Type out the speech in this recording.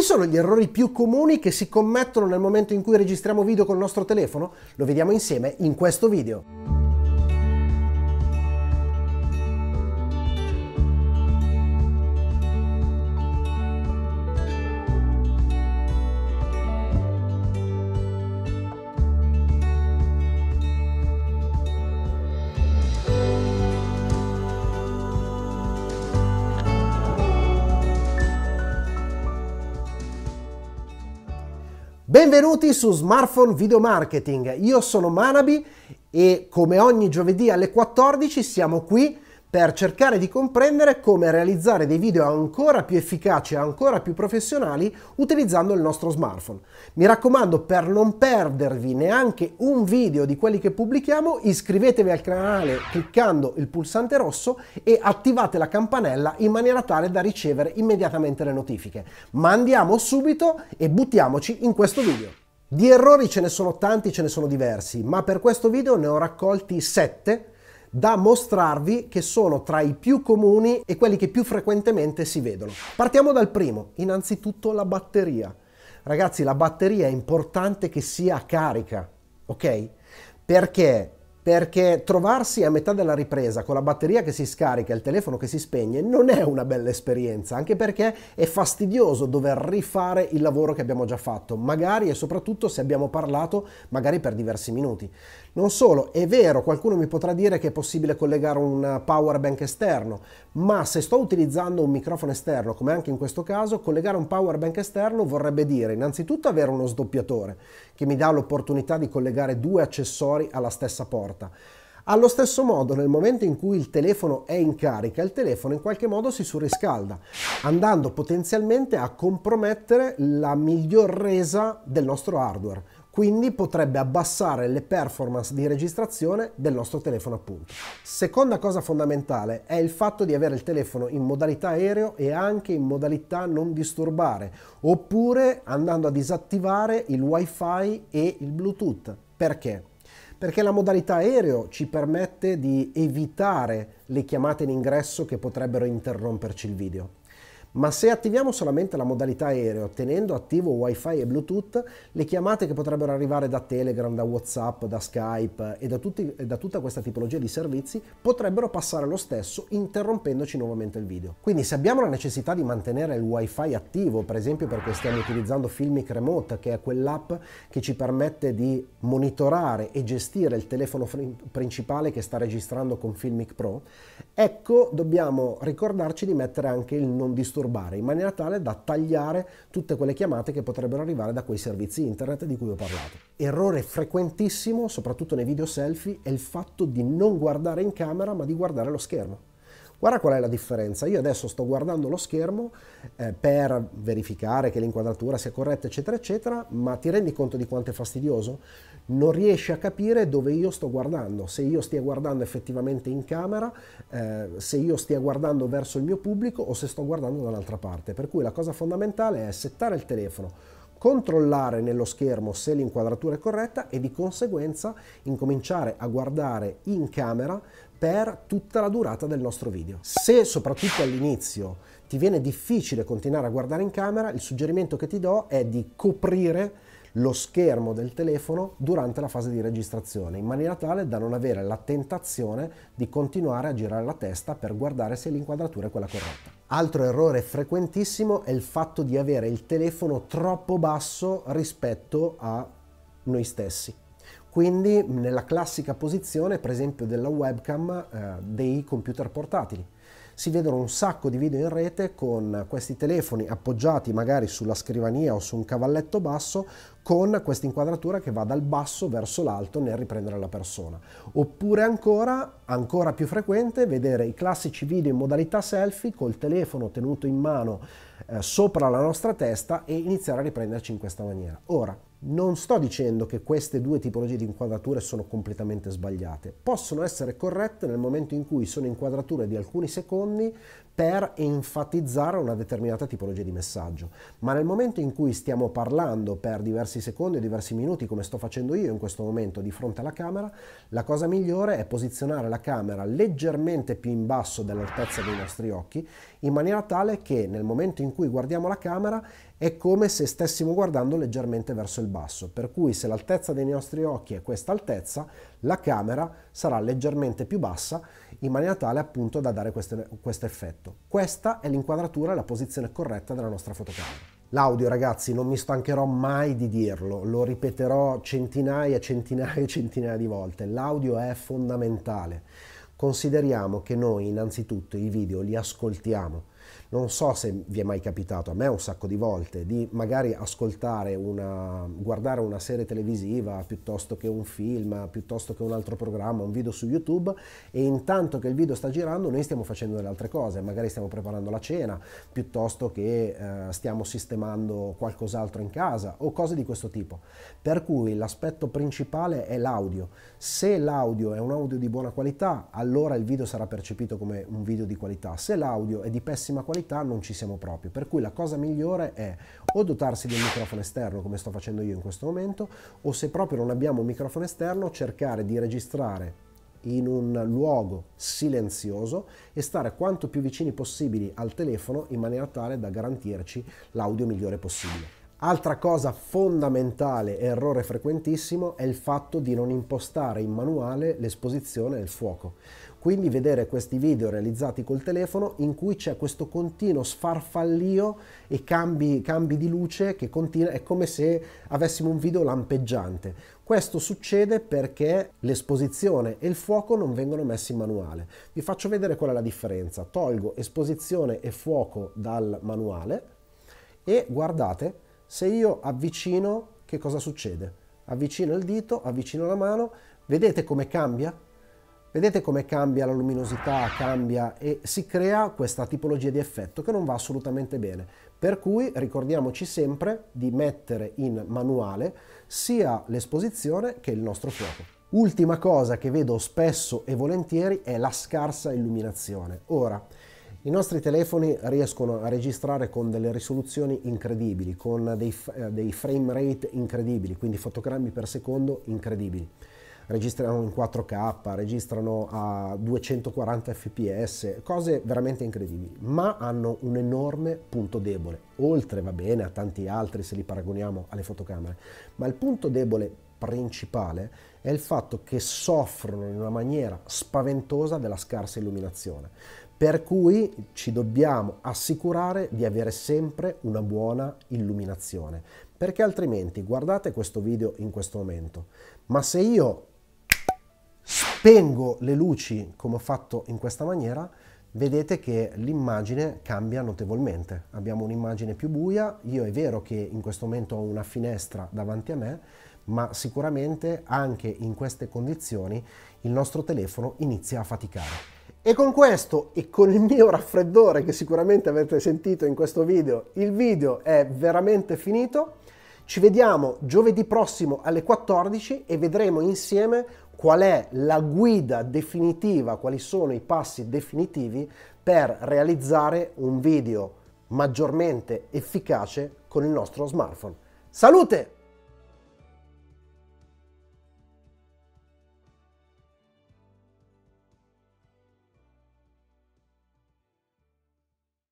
Quali sono gli errori più comuni che si commettono nel momento in cui registriamo video col nostro telefono? Lo vediamo insieme in questo video. Benvenuti su Smartphone Video Marketing, io sono Manabi e come ogni giovedì alle 14 siamo qui per cercare di comprendere come realizzare dei video ancora più efficaci e ancora più professionali utilizzando il nostro smartphone. Mi raccomando, per non perdervi neanche un video di quelli che pubblichiamo, iscrivetevi al canale cliccando il pulsante rosso e attivate la campanella in maniera tale da ricevere immediatamente le notifiche. Ma andiamo subito e buttiamoci in questo video. Di errori ce ne sono tanti, ce ne sono diversi, ma per questo video ne ho raccolti 7 da mostrarvi che sono tra i più comuni e quelli che più frequentemente si vedono. Partiamo dal primo, innanzitutto la batteria. Ragazzi, la batteria è importante che sia carica, ok? Perché? Perché trovarsi a metà della ripresa con la batteria che si scarica e il telefono che si spegne non è una bella esperienza, anche perché è fastidioso dover rifare il lavoro che abbiamo già fatto, magari e soprattutto se abbiamo parlato magari per diversi minuti. Non solo, è vero, qualcuno mi potrà dire che è possibile collegare un eh, power bank esterno, ma se sto utilizzando un microfono esterno, come anche in questo caso, collegare un power bank esterno vorrebbe dire innanzitutto avere uno sdoppiatore che mi dà l'opportunità di collegare due accessori alla stessa porta. Allo stesso modo, nel momento in cui il telefono è in carica, il telefono in qualche modo si surriscalda, andando potenzialmente a compromettere la miglior resa del nostro hardware quindi potrebbe abbassare le performance di registrazione del nostro telefono appunto. Seconda cosa fondamentale è il fatto di avere il telefono in modalità aereo e anche in modalità non disturbare, oppure andando a disattivare il wifi e il bluetooth. Perché? Perché la modalità aereo ci permette di evitare le chiamate in ingresso che potrebbero interromperci il video ma se attiviamo solamente la modalità aereo tenendo attivo wifi e bluetooth le chiamate che potrebbero arrivare da telegram da whatsapp da skype e da, tutti, e da tutta questa tipologia di servizi potrebbero passare lo stesso interrompendoci nuovamente il video quindi se abbiamo la necessità di mantenere il wifi attivo per esempio perché stiamo utilizzando filmic remote che è quell'app che ci permette di monitorare e gestire il telefono principale che sta registrando con filmic pro ecco dobbiamo ricordarci di mettere anche il non disturbo disturbare in maniera tale da tagliare tutte quelle chiamate che potrebbero arrivare da quei servizi internet di cui ho parlato. Errore frequentissimo, soprattutto nei video selfie, è il fatto di non guardare in camera ma di guardare lo schermo. Guarda qual è la differenza. Io adesso sto guardando lo schermo eh, per verificare che l'inquadratura sia corretta, eccetera, eccetera, ma ti rendi conto di quanto è fastidioso? Non riesci a capire dove io sto guardando, se io stia guardando effettivamente in camera, eh, se io stia guardando verso il mio pubblico o se sto guardando dall'altra parte. Per cui la cosa fondamentale è settare il telefono controllare nello schermo se l'inquadratura è corretta e di conseguenza incominciare a guardare in camera per tutta la durata del nostro video. Se soprattutto all'inizio ti viene difficile continuare a guardare in camera, il suggerimento che ti do è di coprire lo schermo del telefono durante la fase di registrazione, in maniera tale da non avere la tentazione di continuare a girare la testa per guardare se l'inquadratura è quella corretta. Altro errore frequentissimo è il fatto di avere il telefono troppo basso rispetto a noi stessi. Quindi nella classica posizione, per esempio, della webcam eh, dei computer portatili si vedono un sacco di video in rete con questi telefoni appoggiati magari sulla scrivania o su un cavalletto basso con questa inquadratura che va dal basso verso l'alto nel riprendere la persona. Oppure ancora, ancora più frequente, vedere i classici video in modalità selfie col telefono tenuto in mano eh, sopra la nostra testa e iniziare a riprenderci in questa maniera. Ora, non sto dicendo che queste due tipologie di inquadrature sono completamente sbagliate, possono essere corrette nel momento in cui sono inquadrature di alcuni secondi per enfatizzare una determinata tipologia di messaggio, ma nel momento in cui stiamo parlando per diversi secondi o diversi minuti, come sto facendo io in questo momento di fronte alla camera, la cosa migliore è posizionare la camera leggermente più in basso dell'altezza dei nostri occhi, in maniera tale che nel momento in cui guardiamo la camera è come se stessimo guardando leggermente verso il basso, per cui se l'altezza dei nostri occhi è questa altezza, la camera sarà leggermente più bassa in maniera tale appunto da dare questo, effetto. Questa è l'inquadratura e la posizione corretta della nostra fotocamera. L'audio ragazzi non mi stancherò mai di dirlo, lo ripeterò centinaia, e centinaia e centinaia di volte, l'audio è fondamentale consideriamo che noi innanzitutto i video li ascoltiamo. Non so se vi è mai capitato, a me un sacco di volte, di magari ascoltare una, guardare una serie televisiva piuttosto che un film, piuttosto che un altro programma, un video su YouTube e intanto che il video sta girando noi stiamo facendo delle altre cose, magari stiamo preparando la cena, piuttosto che eh, stiamo sistemando qualcos'altro in casa o cose di questo tipo. Per cui l'aspetto principale è l'audio. Se l'audio è un audio di buona qualità, allora allora il video sarà percepito come un video di qualità. Se l'audio è di pessima qualità non ci siamo proprio, per cui la cosa migliore è o dotarsi di un microfono esterno come sto facendo io in questo momento, o se proprio non abbiamo un microfono esterno cercare di registrare in un luogo silenzioso e stare quanto più vicini possibili al telefono in maniera tale da garantirci l'audio migliore possibile. Altra cosa fondamentale, errore frequentissimo, è il fatto di non impostare in manuale l'esposizione e il fuoco. Quindi vedere questi video realizzati col telefono in cui c'è questo continuo sfarfallio e cambi, cambi di luce che continua, è come se avessimo un video lampeggiante. Questo succede perché l'esposizione e il fuoco non vengono messi in manuale. Vi faccio vedere qual è la differenza. Tolgo esposizione e fuoco dal manuale e guardate se io avvicino, che cosa succede? Avvicino il dito, avvicino la mano, vedete come cambia? Vedete come cambia la luminosità, cambia e si crea questa tipologia di effetto che non va assolutamente bene. Per cui ricordiamoci sempre di mettere in manuale sia l'esposizione che il nostro fuoco. Ultima cosa che vedo spesso e volentieri è la scarsa illuminazione. Ora, i nostri telefoni riescono a registrare con delle risoluzioni incredibili, con dei, eh, dei frame rate incredibili, quindi fotogrammi per secondo incredibili. Registrano in 4K, registrano a 240 fps, cose veramente incredibili, ma hanno un enorme punto debole, oltre va bene a tanti altri se li paragoniamo alle fotocamere, ma il punto debole principale è il fatto che soffrono in una maniera spaventosa della scarsa illuminazione, per cui ci dobbiamo assicurare di avere sempre una buona illuminazione, perché altrimenti guardate questo video in questo momento, ma se io spengo le luci come ho fatto in questa maniera, vedete che l'immagine cambia notevolmente. Abbiamo un'immagine più buia, io è vero che in questo momento ho una finestra davanti a me, ma sicuramente anche in queste condizioni il nostro telefono inizia a faticare. E con questo e con il mio raffreddore che sicuramente avete sentito in questo video, il video è veramente finito. Ci vediamo giovedì prossimo alle 14 e vedremo insieme qual è la guida definitiva, quali sono i passi definitivi per realizzare un video maggiormente efficace con il nostro smartphone. Salute!